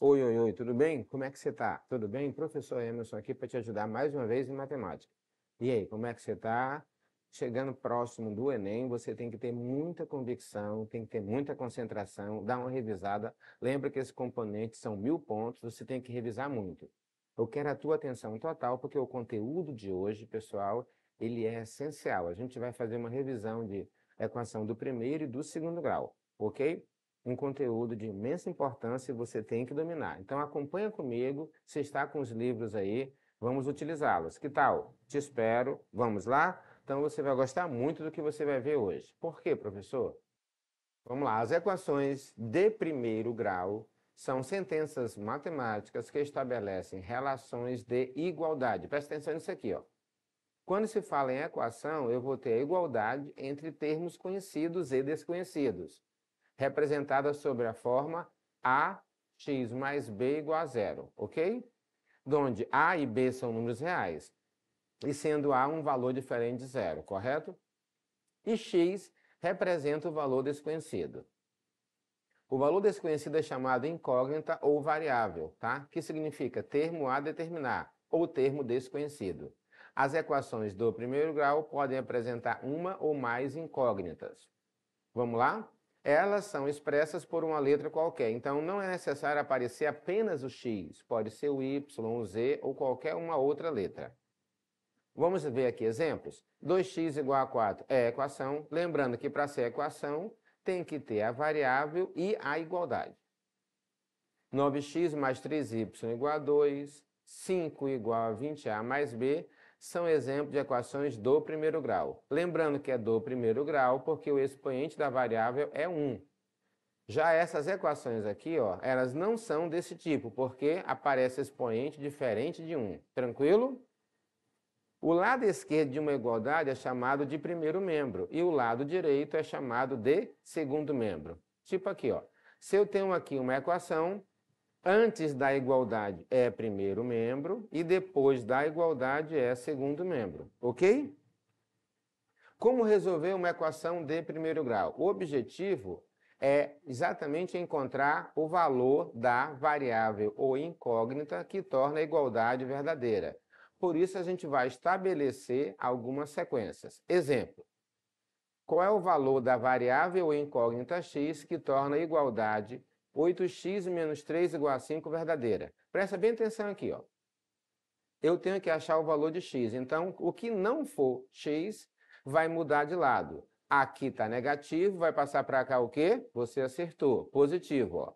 Oi, oi, oi, tudo bem? Como é que você está? Tudo bem? Professor Emerson aqui para te ajudar mais uma vez em matemática. E aí, como é que você está? chegando próximo do Enem, você tem que ter muita convicção, tem que ter muita concentração, dar uma revisada. Lembra que esses componentes são mil pontos, você tem que revisar muito. Eu quero a tua atenção total, porque o conteúdo de hoje, pessoal, ele é essencial. A gente vai fazer uma revisão de equação do primeiro e do segundo grau, ok? Um conteúdo de imensa importância e você tem que dominar. Então acompanha comigo, se está com os livros aí, vamos utilizá-los. Que tal? Te espero, vamos lá? Então você vai gostar muito do que você vai ver hoje. Por quê, professor? Vamos lá, as equações de primeiro grau são sentenças matemáticas que estabelecem relações de igualdade. Presta atenção nisso aqui, ó. Quando se fala em equação, eu vou ter a igualdade entre termos conhecidos e desconhecidos, representada sobre a forma ax mais b igual a zero, ok? Donde a e b são números reais e sendo A um valor diferente de zero, correto? E x representa o valor desconhecido. O valor desconhecido é chamado incógnita ou variável, tá? que significa termo a determinar ou termo desconhecido. As equações do primeiro grau podem apresentar uma ou mais incógnitas. Vamos lá? Elas são expressas por uma letra qualquer, então não é necessário aparecer apenas o x, pode ser o y, o z ou qualquer uma outra letra. Vamos ver aqui exemplos? 2x igual a 4 é equação. Lembrando que para ser equação, tem que ter a variável e a igualdade. 9x mais 3y igual a 2, 5 igual a 20a mais b, são exemplos de equações do primeiro grau. Lembrando que é do primeiro grau, porque o expoente da variável é 1. Já essas equações aqui, ó, elas não são desse tipo, porque aparece expoente diferente de 1. Tranquilo? O lado esquerdo de uma igualdade é chamado de primeiro membro e o lado direito é chamado de segundo membro. Tipo aqui, ó. Se eu tenho aqui uma equação, antes da igualdade é primeiro membro e depois da igualdade é segundo membro, ok? Como resolver uma equação de primeiro grau? O objetivo é exatamente encontrar o valor da variável ou incógnita que torna a igualdade verdadeira. Por isso, a gente vai estabelecer algumas sequências. Exemplo: qual é o valor da variável incógnita x que torna a igualdade 8x menos 3 igual a 5 verdadeira? Presta bem atenção aqui. Ó. Eu tenho que achar o valor de x. Então, o que não for x vai mudar de lado. Aqui está negativo, vai passar para cá o quê? Você acertou. Positivo, ó.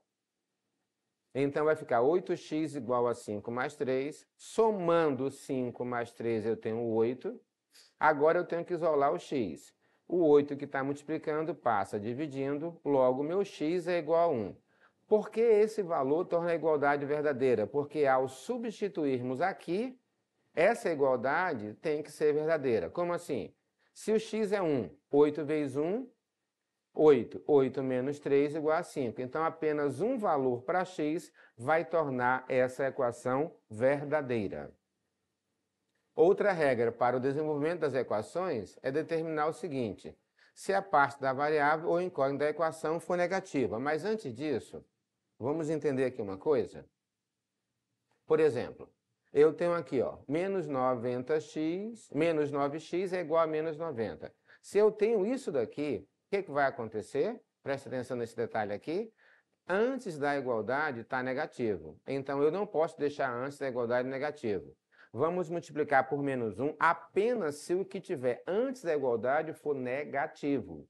Então vai ficar 8x igual a 5 mais 3. Somando 5 mais 3 eu tenho 8. Agora eu tenho que isolar o x. O 8 que está multiplicando passa dividindo, logo meu x é igual a 1. Por que esse valor torna a igualdade verdadeira? Porque ao substituirmos aqui, essa igualdade tem que ser verdadeira. Como assim? Se o x é 1, 8 vezes 1, 8. 8 menos 3 igual a 5. Então, apenas um valor para x vai tornar essa equação verdadeira. Outra regra para o desenvolvimento das equações é determinar o seguinte: se a parte da variável ou incógnita da equação for negativa. Mas antes disso, vamos entender aqui uma coisa? Por exemplo, eu tenho aqui, ó, menos 90x, menos 9x é igual a menos 90. Se eu tenho isso daqui, que, que vai acontecer? Preste atenção nesse detalhe aqui. Antes da igualdade está negativo. Então, eu não posso deixar antes da igualdade negativo. Vamos multiplicar por menos 1 apenas se o que tiver antes da igualdade for negativo.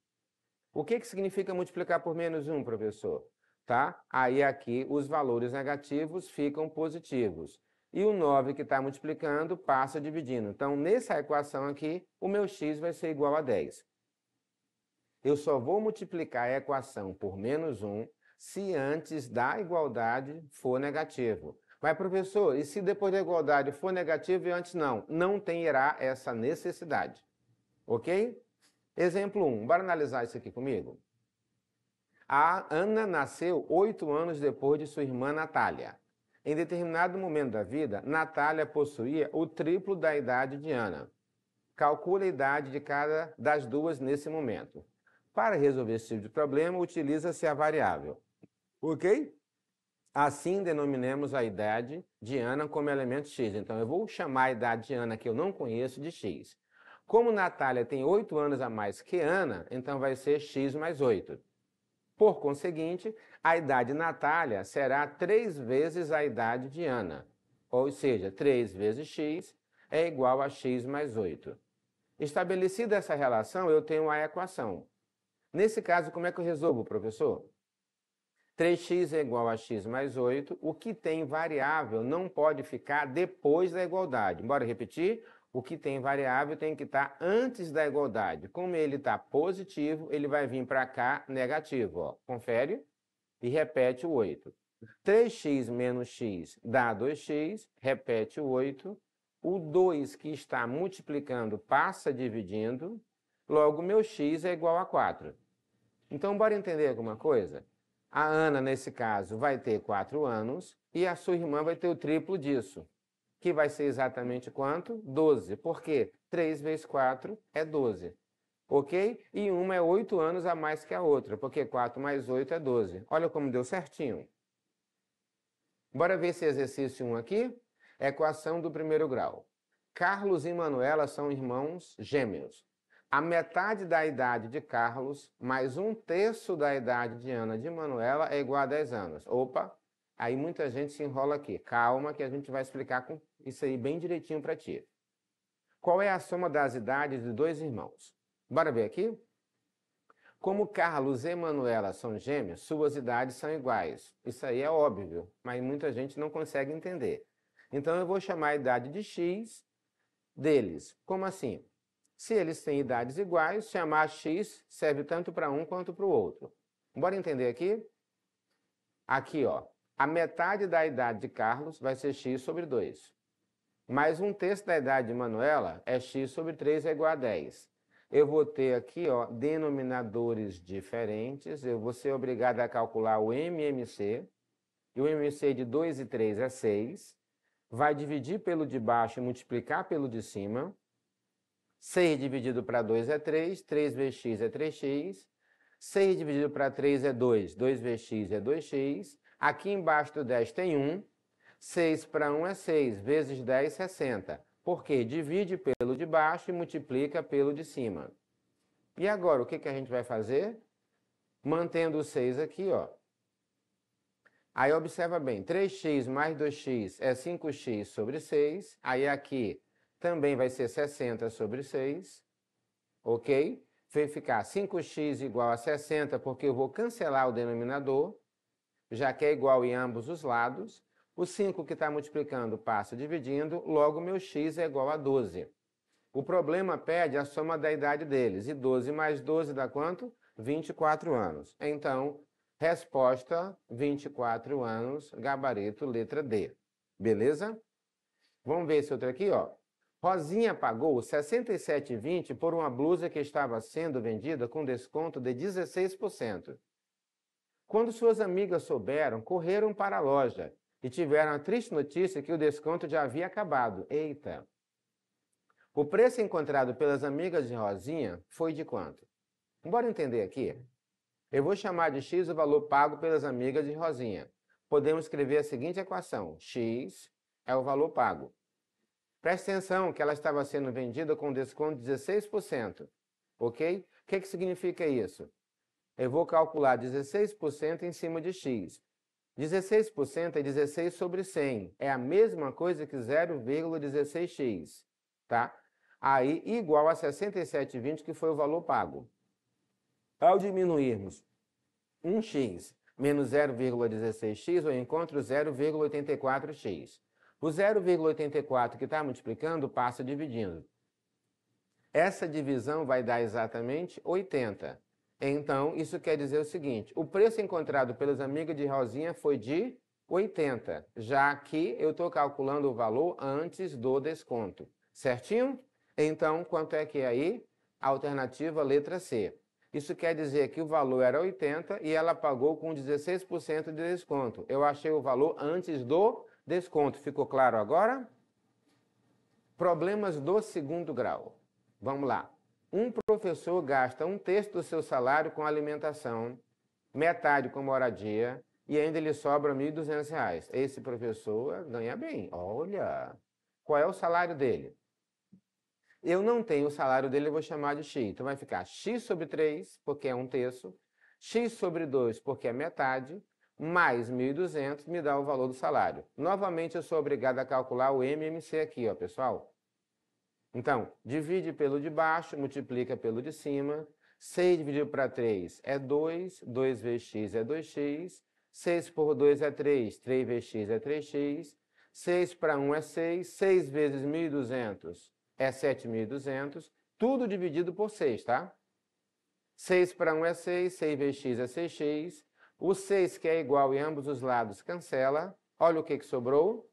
O que, que significa multiplicar por menos 1, professor? Tá? Aí aqui os valores negativos ficam positivos. E o 9 que está multiplicando passa dividindo. Então, nessa equação aqui, o meu x vai ser igual a 10. Eu só vou multiplicar a equação por menos 1 se antes da igualdade for negativo. Mas, professor, e se depois da igualdade for negativo e antes não? Não terá essa necessidade. Ok? Exemplo 1. Bora analisar isso aqui comigo? A Ana nasceu oito anos depois de sua irmã Natália. Em determinado momento da vida, Natália possuía o triplo da idade de Ana. Calcule a idade de cada das duas nesse momento. Para resolver esse tipo de problema, utiliza-se a variável. Ok? Assim denominemos a idade de Ana como elemento X. Então, eu vou chamar a idade de Ana que eu não conheço de X. Como Natália tem 8 anos a mais que Ana, então vai ser X mais 8. Por conseguinte, a idade de Natália será 3 vezes a idade de Ana. Ou seja, 3 vezes X é igual a X mais 8. Estabelecida essa relação, eu tenho a equação. Nesse caso, como é que eu resolvo, professor? 3x é igual a x mais 8. O que tem variável não pode ficar depois da igualdade. Bora repetir? O que tem variável tem que estar antes da igualdade. Como ele está positivo, ele vai vir para cá negativo. Ó. Confere e repete o 8. 3x menos x dá 2x, repete o 8. O 2 que está multiplicando passa dividindo, logo meu x é igual a 4. Então, bora entender alguma coisa? A Ana, nesse caso, vai ter 4 anos e a sua irmã vai ter o triplo disso, que vai ser exatamente quanto? 12. Por quê? 3 vezes 4 é 12. Ok? E uma é 8 anos a mais que a outra, porque 4 mais 8 é 12. Olha como deu certinho. Bora ver esse exercício 1 aqui? Equação do primeiro grau. Carlos e Manuela são irmãos gêmeos a metade da idade de Carlos mais um terço da idade de Ana de Manuela é igual a 10 anos. Opa, aí muita gente se enrola aqui. Calma que a gente vai explicar com isso aí bem direitinho para ti. Qual é a soma das idades de dois irmãos? Bora ver aqui? Como Carlos e Manuela são gêmeos, suas idades são iguais. Isso aí é óbvio, mas muita gente não consegue entender. Então eu vou chamar a idade de X deles. Como assim? Se eles têm idades iguais, chamar x serve tanto para um quanto para o outro. Bora entender aqui? Aqui, ó, a metade da idade de Carlos vai ser x sobre 2. Mais um terço da idade de Manuela é x sobre 3 é igual a 10. Eu vou ter aqui ó, denominadores diferentes, eu vou ser obrigado a calcular o MMC, e o MMC de 2 e 3 é 6, vai dividir pelo de baixo e multiplicar pelo de cima, 6 dividido para 2 é 3, 3 vezes x é 3x, 6 dividido para 3 é 2, 2 vezes x é 2x, aqui embaixo do 10 tem 1, 6 para 1 é 6, vezes 10, 60, porque divide pelo de baixo e multiplica pelo de cima. E agora, o que, que a gente vai fazer? Mantendo o 6 aqui, ó. Aí observa bem, 3x mais 2x é 5x sobre 6, aí aqui também vai ser 60 sobre 6, ok? Vai ficar 5x igual a 60, porque eu vou cancelar o denominador, já que é igual em ambos os lados. O 5 que está multiplicando passa dividindo, logo meu x é igual a 12. O problema pede a soma da idade deles, e 12 mais 12 dá quanto? 24 anos. Então, resposta 24 anos, gabarito letra D. Beleza? Vamos ver esse outro aqui, ó. Rosinha pagou R$ 67,20 por uma blusa que estava sendo vendida com desconto de 16%. Quando suas amigas souberam, correram para a loja e tiveram a triste notícia que o desconto já havia acabado. Eita! O preço encontrado pelas amigas de Rosinha foi de quanto? Bora entender aqui. Eu vou chamar de x o valor pago pelas amigas de Rosinha. Podemos escrever a seguinte equação: x é o valor pago Preste atenção que ela estava sendo vendida com desconto de 16%. Ok? O que, que significa isso? Eu vou calcular 16% em cima de x. 16% é 16 sobre 100. É a mesma coisa que 0,16x. Tá? Aí, igual a 67,20, que foi o valor pago. Ao diminuirmos 1x menos 0,16x, eu encontro 0,84x. O 0,84 que está multiplicando passa dividindo. Essa divisão vai dar exatamente 80. Então, isso quer dizer o seguinte: o preço encontrado pelos amigos de Rosinha foi de 80, já que eu estou calculando o valor antes do desconto. Certinho? Então, quanto é que é aí? Alternativa letra C. Isso quer dizer que o valor era 80 e ela pagou com 16% de desconto. Eu achei o valor antes do Desconto ficou claro agora? Problemas do segundo grau. Vamos lá. Um professor gasta um terço do seu salário com alimentação, metade com moradia e ainda lhe sobra R$ 1.200. Esse professor ganha bem. Olha, qual é o salário dele? Eu não tenho o salário dele, eu vou chamar de X. Então vai ficar X sobre 3, porque é um terço, X sobre 2, porque é metade, mais 1.200 me dá o valor do salário. Novamente, eu sou obrigado a calcular o MMC aqui, ó, pessoal. Então, divide pelo de baixo, multiplica pelo de cima. 6 dividido para 3 é 2, 2 vezes x é 2x. 6 por 2 é 3, 3 vezes x é 3x. 6 para 1 é 6, 6 vezes 1.200 é 7.200. Tudo dividido por 6, tá? 6 para 1 é 6, 6 vezes x é 6x. O 6, que é igual em ambos os lados, cancela. Olha o que, que sobrou.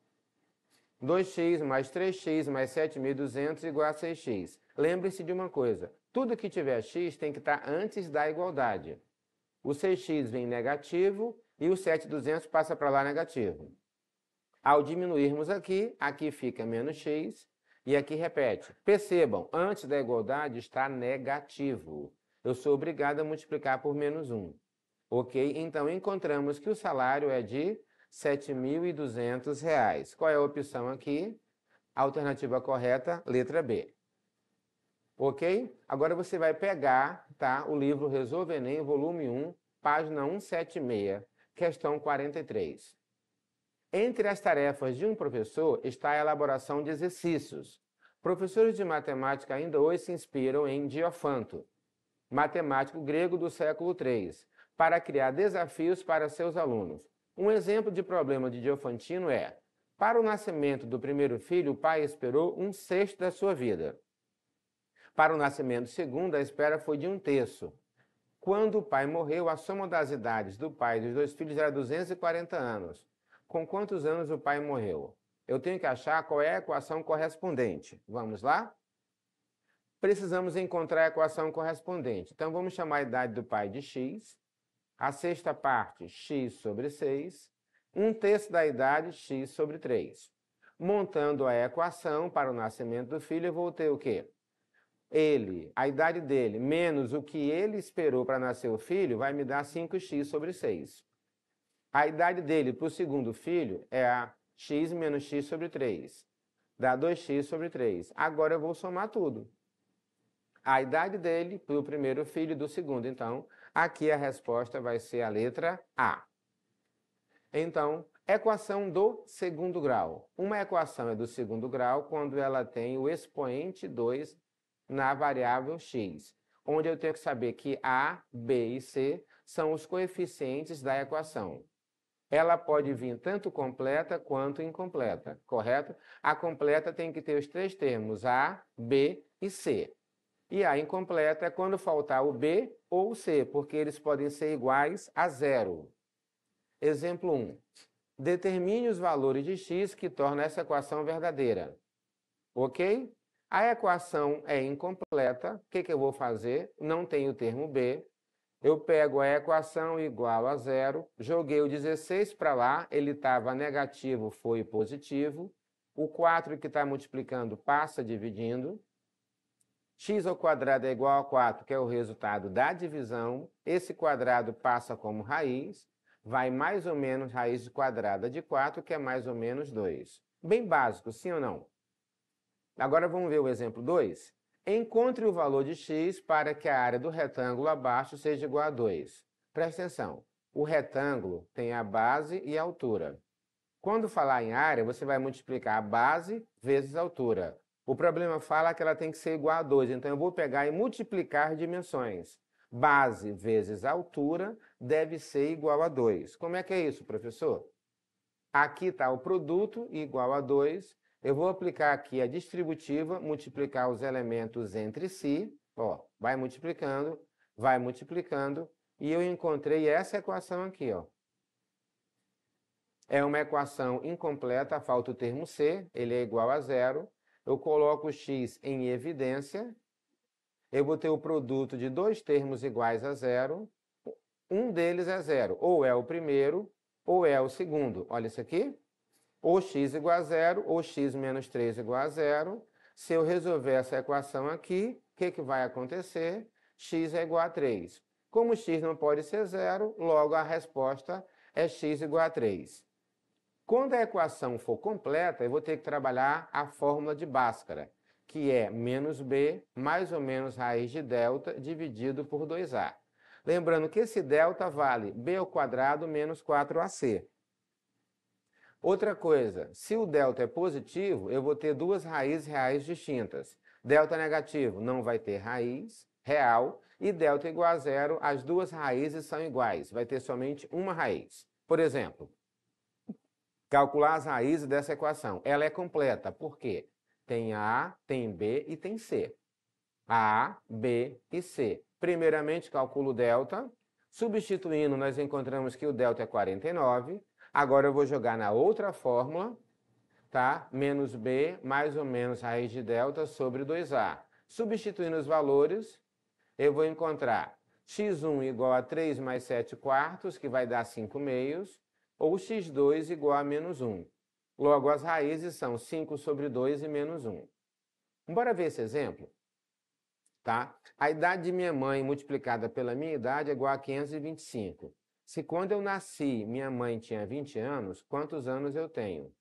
2x mais 3x mais 7.200 igual a 6x. Lembre-se de uma coisa. Tudo que tiver x tem que estar tá antes da igualdade. O 6x vem negativo e o 7.200 passa para lá negativo. Ao diminuirmos aqui, aqui fica menos x e aqui repete. Percebam, antes da igualdade está negativo. Eu sou obrigado a multiplicar por menos 1. Ok? Então encontramos que o salário é de R$ 7.200. Qual é a opção aqui? Alternativa correta, letra B. Ok? Agora você vai pegar tá, o livro Resolve Enem, volume 1, página 176, questão 43. Entre as tarefas de um professor está a elaboração de exercícios. Professores de matemática ainda hoje se inspiram em Diofanto, matemático grego do século III, para criar desafios para seus alunos. Um exemplo de problema de Diofantino é: para o nascimento do primeiro filho, o pai esperou um sexto da sua vida. Para o nascimento do segundo, a espera foi de um terço. Quando o pai morreu, a soma das idades do pai e dos dois filhos era 240 anos. Com quantos anos o pai morreu? Eu tenho que achar qual é a equação correspondente. Vamos lá? Precisamos encontrar a equação correspondente. Então vamos chamar a idade do pai de x a sexta parte, x sobre 6. Um terço da idade, x sobre 3. Montando a equação para o nascimento do filho, eu vou ter o quê? Ele, a idade dele, menos o que ele esperou para nascer o filho, vai me dar 5x sobre 6. A idade dele para o segundo filho é a x menos x sobre 3. Dá 2x sobre 3. Agora eu vou somar tudo. A idade dele para o primeiro filho e do segundo, então, Aqui a resposta vai ser a letra A. Então, equação do segundo grau. Uma equação é do segundo grau quando ela tem o expoente 2 na variável x, onde eu tenho que saber que A, B e C são os coeficientes da equação. Ela pode vir tanto completa quanto incompleta, correto? A completa tem que ter os três termos A, B e C. E A incompleta é quando faltar o B ou o C, porque eles podem ser iguais a zero. Exemplo 1. Determine os valores de x que torna essa equação verdadeira. Ok? A equação é incompleta. O que, que eu vou fazer? Não tem o termo B. Eu pego a equação igual a zero, joguei o 16 para lá, ele estava negativo, foi positivo. O 4 que está multiplicando passa dividindo x ao quadrado é igual a 4, que é o resultado da divisão, esse quadrado passa como raiz, vai mais ou menos raiz quadrada de 4, que é mais ou menos 2. Bem básico, sim ou não? Agora vamos ver o exemplo 2. Encontre o valor de x para que a área do retângulo abaixo seja igual a 2. Preste atenção, o retângulo tem a base e a altura. Quando falar em área, você vai multiplicar a base vezes a altura. O problema fala que ela tem que ser igual a 2. Então eu vou pegar e multiplicar dimensões. Base vezes altura deve ser igual a 2. Como é que é isso, professor? Aqui está o produto igual a 2. Eu vou aplicar aqui a distributiva, multiplicar os elementos entre si. Ó, vai multiplicando, vai multiplicando. E eu encontrei essa equação aqui, ó. É uma equação incompleta, falta o termo C, ele é igual a zero eu coloco o x em evidência, eu vou ter o produto de dois termos iguais a zero, um deles é zero, ou é o primeiro, ou é o segundo. Olha isso aqui, ou x igual a zero, ou x menos 3 igual a zero. Se eu resolver essa equação aqui, o que, que vai acontecer? x é igual a 3. Como x não pode ser zero, logo a resposta é x igual a 3. Quando a equação for completa, eu vou ter que trabalhar a fórmula de Bhaskara, que é menos b mais ou menos raiz de delta dividido por 2a. Lembrando que esse delta vale b ao quadrado menos 4ac. Outra coisa, se o delta é positivo, eu vou ter duas raízes reais distintas. Delta negativo não vai ter raiz real e delta igual a zero, as duas raízes são iguais, vai ter somente uma raiz. Por exemplo, calcular as raízes dessa equação. Ela é completa, por quê? Tem A, tem B e tem C. A, B e C. Primeiramente, calculo o delta. Substituindo, nós encontramos que o delta é 49. Agora eu vou jogar na outra fórmula, tá? Menos B mais ou menos raiz de delta sobre 2A. Substituindo os valores, eu vou encontrar x1 igual a 3 mais 7 quartos, que vai dar 5 meios ou x2 igual a menos 1. Logo, as raízes são 5 sobre 2 e menos 1. Bora ver esse exemplo? Tá? A idade de minha mãe multiplicada pela minha idade é igual a 525. Se quando eu nasci minha mãe tinha 20 anos, quantos anos eu tenho?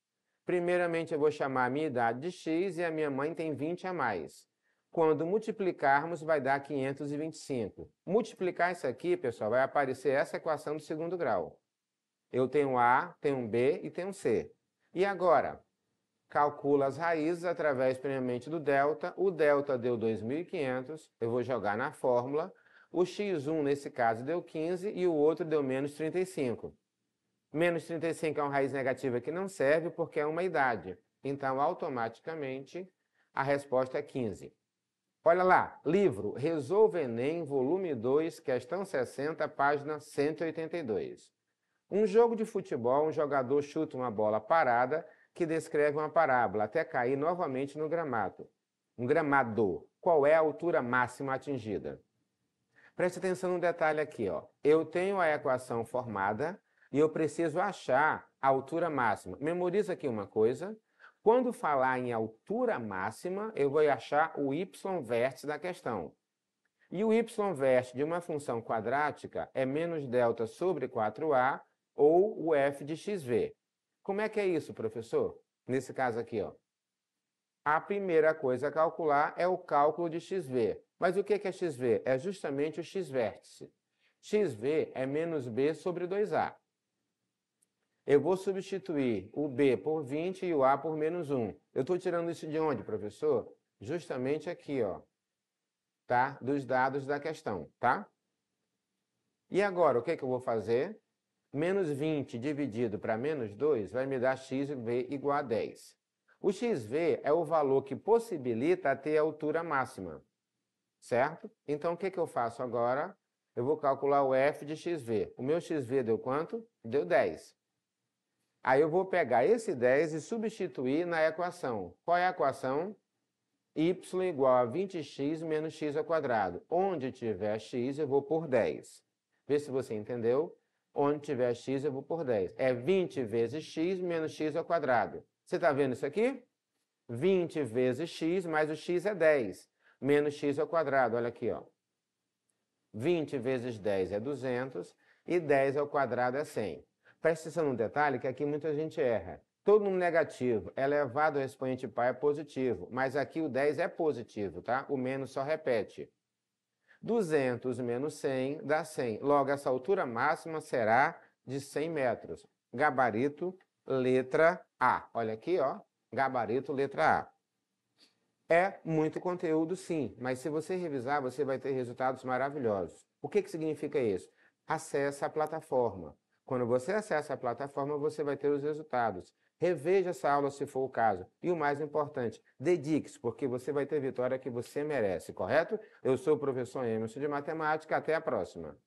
Primeiramente, eu vou chamar a minha idade de x e a minha mãe tem 20 a mais. Quando multiplicarmos, vai dar 525. Multiplicar isso aqui, pessoal, vai aparecer essa equação do segundo grau. Eu tenho A, tenho B e tenho C. E agora? Calcula as raízes através primeiramente do delta. O delta deu 2.500, eu vou jogar na fórmula. O x1 nesse caso deu 15 e o outro deu menos 35. Menos 35 é uma raiz negativa que não serve porque é uma idade. Então, automaticamente, a resposta é 15. Olha lá, livro Resolve Enem, volume 2, questão 60, página 182. Um jogo de futebol, um jogador chuta uma bola parada que descreve uma parábola até cair novamente no gramado. Um gramado. Qual é a altura máxima atingida? Preste atenção num detalhe aqui, ó. Eu tenho a equação formada e eu preciso achar a altura máxima. Memoriza aqui uma coisa. Quando falar em altura máxima, eu vou achar o y vértice da questão. E o y vértice de uma função quadrática é menos delta sobre 4a ou o f de xv. Como é que é isso, professor? Nesse caso aqui, ó. A primeira coisa a calcular é o cálculo de xv. Mas o que é xv? É justamente o x-vértice. xv é menos b sobre 2a. Eu vou substituir o b por 20 e o a por menos 1. Eu estou tirando isso de onde, professor? Justamente aqui, ó. Tá? Dos dados da questão, tá? E agora, o que, é que eu vou fazer? Menos 20 dividido para menos 2 vai me dar xv igual a 10. O xv é o valor que possibilita ter a altura máxima, certo? Então, o que, que eu faço agora? Eu vou calcular o f de xv. O meu xv deu quanto? Deu 10. Aí eu vou pegar esse 10 e substituir na equação. Qual é a equação? y igual a 20x menos x ao quadrado. Onde tiver x, eu vou por 10. Vê se você entendeu. Onde tiver x, eu vou por 10. É 20 vezes x menos x ao quadrado. Você está vendo isso aqui? 20 vezes x, mais o x é 10. Menos x ao quadrado, olha aqui. ó. 20 vezes 10 é 200 e 10 ao quadrado é 100. Presta atenção num detalhe que aqui muita gente erra. Todo número negativo é elevado ao expoente par é positivo, mas aqui o 10 é positivo, tá? O menos só repete. 200 menos 100 dá 100. Logo, essa altura máxima será de 100 metros. Gabarito, letra A. Olha aqui, ó. Gabarito, letra A. É muito conteúdo, sim, mas se você revisar, você vai ter resultados maravilhosos. O que, que significa isso? Acesse a plataforma. Quando você acessa a plataforma, você vai ter os resultados. Reveja essa aula se for o caso. E o mais importante, dedique-se, porque você vai ter a vitória que você merece, correto? Eu sou o professor Emerson de Matemática. Até a próxima.